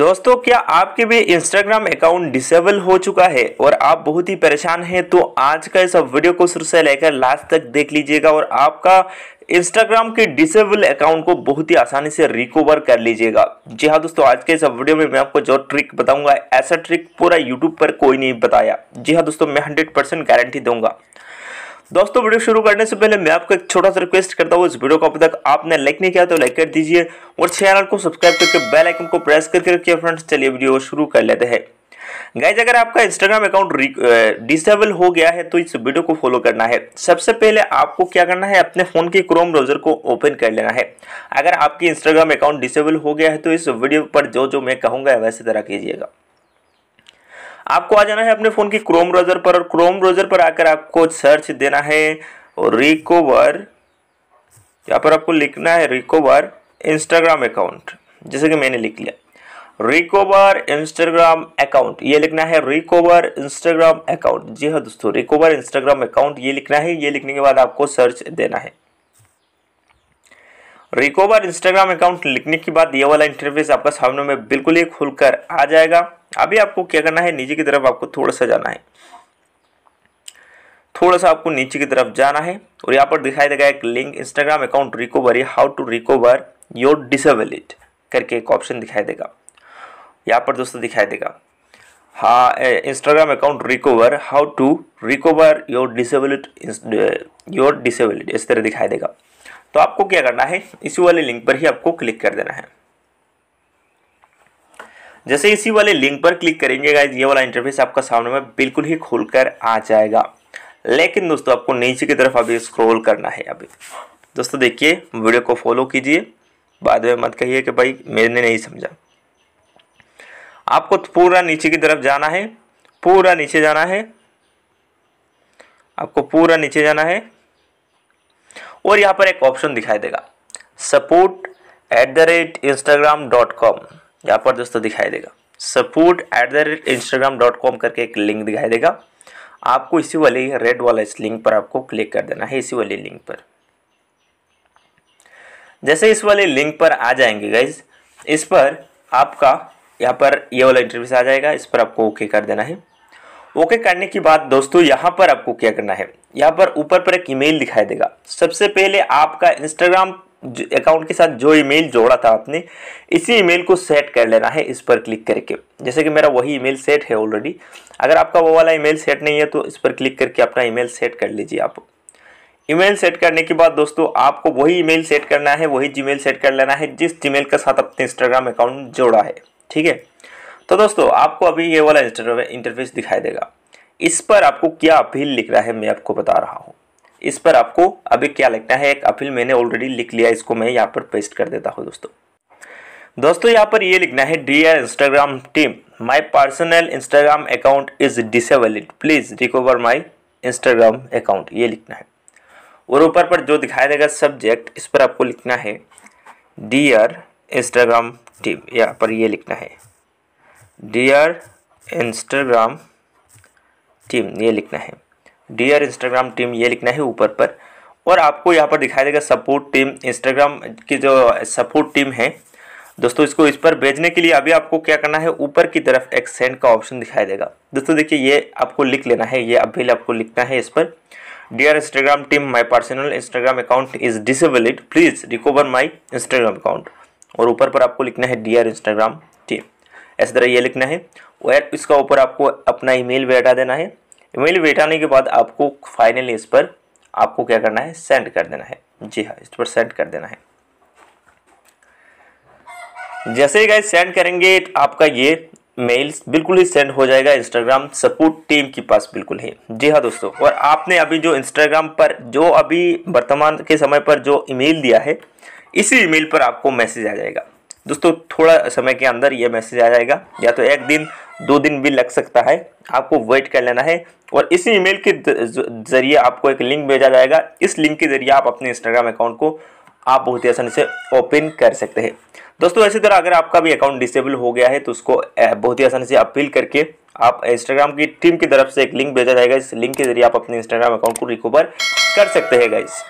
दोस्तों क्या आपके भी इंस्टाग्राम अकाउंट डिसेबल हो चुका है और आप बहुत ही परेशान हैं तो आज का इस वीडियो को शुरू से लेकर लास्ट तक देख लीजिएगा और आपका इंस्टाग्राम के डिसेबल अकाउंट को बहुत ही आसानी से रिकवर कर लीजिएगा जी हाँ दोस्तों आज के इस वीडियो में मैं आपको जो ट्रिक बताऊंगा ऐसा ट्रिक पूरा यूट्यूब पर कोई नहीं बताया जी हाँ दोस्तों मैं हंड्रेड गारंटी दूंगा दोस्तों वीडियो शुरू करने से पहले मैं आपको एक छोटा सा रिक्वेस्ट करता हूँ इस वीडियो को अब तक आपने लाइक नहीं किया तो लाइक कर दीजिए और चैनल को सब्सक्राइब करके बेल आइकन को प्रेस करके रखिए फ्रेंड्स चलिए वीडियो शुरू कर लेते हैं गाइज अगर आपका इंस्टाग्राम अकाउंट डिसेबल हो गया है तो इस वीडियो को फॉलो करना है सबसे पहले आपको क्या करना है अपने फ़ोन के क्रोम ब्राउजर को ओपन कर लेना है अगर आपके इंस्टाग्राम अकाउंट डिसेबल हो गया है तो इस वीडियो पर जो जो मैं कहूँगा वैसे तरह कीजिएगा आपको आ जाना है अपने फ़ोन की क्रोम ब्राउज़र पर और क्रोम ब्राउज़र पर आकर आपको सर्च देना है और रिकोवर यहाँ पर आपको लिखना है रिकोवर इंस्टाग्राम अकाउंट जैसे कि मैंने लिख लिया रिकोवर इंस्टाग्राम अकाउंट ये लिखना है रिकोवर इंस्टाग्राम अकाउंट जी हाँ दोस्तों रिकोवर इंस्टाग्राम अकाउंट ये लिखना है ये लिखने के बाद आपको सर्च देना है रिकोवर इंस्टाग्राम अकाउंट लिखने के बाद ये वाला इंटरफेस आपका सामने में बिल्कुल ही खुलकर आ जाएगा अभी आपको क्या करना है नीचे की तरफ आपको थोड़ा सा जाना है थोड़ा सा आपको नीचे की तरफ जाना है और यहाँ पर दिखाई देगा एक link Instagram account recover how to recover your disabled करके एक ऑप्शन दिखाई देगा यहाँ पर दोस्तों दिखाई देगा हाँ Instagram account recover how to recover your disabled your disabled इस तरह दिखाई देगा तो आपको क्या करना है इसी वाले लिंक पर ही आपको क्लिक कर देना है जैसे इसी वाले लिंक पर क्लिक करेंगे ये वाला इंटरफेस आपका सामने में बिल्कुल ही खुलकर आ जाएगा लेकिन दोस्तों आपको नीचे की तरफ अभी स्क्रॉल करना है अभी दोस्तों देखिए वीडियो को फॉलो कीजिए बाद में मत कहिए कि भाई मैंने नहीं समझा आपको पूरा नीचे की तरफ जाना है पूरा नीचे जाना है आपको पूरा नीचे जाना है और यहाँ पर एक ऑप्शन दिखाई देगा support at the rate Instagram dot com यहाँ पर दोस्तों दिखाई देगा support at the rate Instagram dot com करके एक लिंक दिखाई देगा आपको इसी वाले रेड वाला इस लिंक पर आपको क्लिक कर देना है इसी वाले लिंक पर जैसे इस वाले लिंक पर आ जाएंगे गाइज इस पर आपका यहाँ पर ये वाला इंटरव्यूस आ जाएगा इस पर आपको ओके कर देना है ओके करने के बाद दोस्तों यहाँ पर आपको क्या करना है यहाँ पर ऊपर पर एक ईमेल दिखाई देगा सबसे पहले आपका इंस्टाग्राम अकाउंट के साथ जो ईमेल जोड़ा था आपने इसी ईमेल को सेट कर लेना है इस पर क्लिक करके जैसे कि मेरा वही ईमेल सेट है ऑलरेडी अगर आपका वो वाला ईमेल सेट नहीं है तो इस पर क्लिक करके अपना ईमेल सेट कर लीजिए आप ईमेल सेट करने के बाद दोस्तों आपको वही ईमेल सेट करना है वही जीमेल सेट कर लेना है जिस जीमेल के साथ अपने इंस्टाग्राम अकाउंट जोड़ा है ठीक है तो दोस्तों आपको अभी ये वाला इंटरफेस दिखाई देगा इस पर आपको क्या अपील लिख रहा है मैं आपको बता रहा हूँ इस पर आपको अभी क्या लिखना है एक अपील मैंने ऑलरेडी लिख लिया इसको मैं यहाँ पर पेस्ट कर देता हूँ दोस्तों दोस्तों यहाँ पर ये लिखना है dear Instagram team my personal Instagram account is disabled please recover my Instagram account ये लिखना है और ऊपर पर जो दिखाया देगा सब्जेक्ट इस पर आपको लिखना है आर इंस्टाग्राम टीम यहाँ पर ये लिखना है डियर इंस्टाग्राम टीम ये लिखना है डियर इंस्टाग्राम टीम ये लिखना है ऊपर पर और आपको यहाँ पर दिखाई देगा सपोर्ट टीम इंस्टाग्राम की जो सपोर्ट टीम है दोस्तों इसको इस पर भेजने के लिए अभी आपको क्या करना है ऊपर की तरफ एक सेंड का ऑप्शन दिखाई देगा दोस्तों देखिए ये आपको लिख लेना है ये अभी आपको लिखना है इस पर dear Instagram team my personal Instagram account is disabled please recover my Instagram account और ऊपर पर आपको लिखना है डियर इंस्टाग्राम टीम इस तरह ये लिखना है और इसका ऊपर आपको अपना ईमेल भी हटा देना है ईमेल बिठाने के बाद आपको फाइनली इस पर आपको क्या करना है सेंड कर देना है जी हाँ इस पर सेंड कर देना है जैसे गाइस सेंड करेंगे आपका ये मेल्स बिल्कुल ही सेंड हो जाएगा इंस्टाग्राम सपोर्ट टीम के पास बिल्कुल ही जी हाँ दोस्तों और आपने अभी जो इंस्टाग्राम पर जो अभी वर्तमान के समय पर जो ईमेल दिया है इसी ईमेल पर आपको मैसेज आ जाएगा दोस्तों थोड़ा समय के अंदर ये मैसेज आ जाएगा या तो एक दिन दो दिन भी लग सकता है आपको वेट कर लेना है और इसी ईमेल के जरिए आपको एक लिंक भेजा जाएगा इस लिंक के जरिए आप अपने इंस्टाग्राम अकाउंट को आप बहुत ही आसानी से ओपन कर सकते हैं दोस्तों इसी तरह अगर आपका भी अकाउंट डिसेबल हो गया है तो उसको बहुत ही आसानी से अपील करके आप इंस्टाग्राम की टीम की तरफ से एक लिंक भेजा जाएगा इस लिंक के जरिए आप अपने इंस्टाग्राम अकाउंट को रिकवर कर सकते हैं गाइस